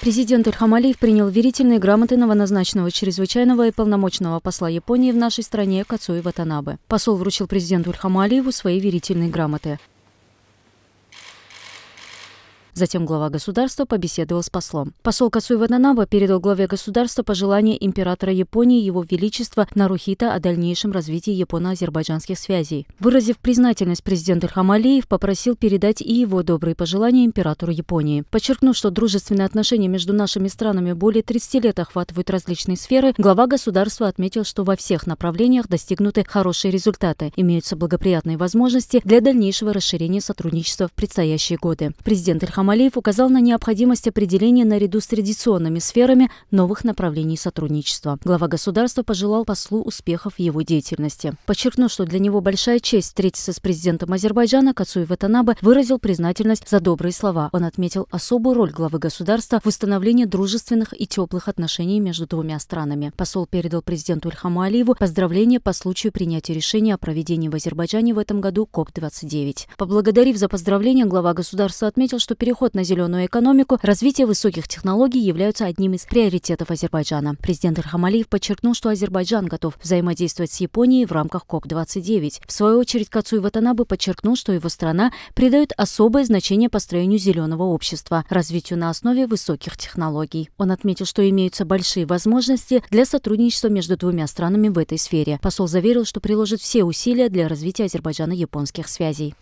Президент Ильхам Алиев принял верительные грамоты новоназначенного чрезвычайного и полномочного посла Японии в нашей стране Кацуи Ватанабе. Посол вручил президенту Ильхаму Алиеву свои верительные грамоты. Затем глава государства побеседовал с послом. Посол Кацуева Нанаба передал главе государства пожелание императора Японии Его Величества Нарухита о дальнейшем развитии японо-азербайджанских связей. Выразив признательность, президент Ирхамалиев попросил передать и его добрые пожелания императору Японии. Подчеркнув, что дружественные отношения между нашими странами более 30 лет охватывают различные сферы, глава государства отметил, что во всех направлениях достигнуты хорошие результаты, имеются благоприятные возможности для дальнейшего расширения сотрудничества в предстоящие годы. Президент Ирхамалиев Камалеев указал на необходимость определения наряду с традиционными сферами новых направлений сотрудничества. Глава государства пожелал послу успехов его деятельности. Подчеркнул, что для него большая честь встретиться с президентом Азербайджана Кацуй Ватанабе выразил признательность за добрые слова. Он отметил особую роль главы государства в установлении дружественных и теплых отношений между двумя странами. Посол передал президенту Ильхаму Алиеву поздравления по случаю принятия решения о проведении в Азербайджане в этом году КОП-29. Поблагодарив за поздравления, глава государства отметил, что переход Переход на зеленую экономику, развитие высоких технологий являются одним из приоритетов Азербайджана. Президент Ирхам Алиев подчеркнул, что Азербайджан готов взаимодействовать с Японией в рамках КОП-29. В свою очередь Кацуй Ватанабы подчеркнул, что его страна придает особое значение построению зеленого общества, развитию на основе высоких технологий. Он отметил, что имеются большие возможности для сотрудничества между двумя странами в этой сфере. Посол заверил, что приложит все усилия для развития Азербайджана-японских связей.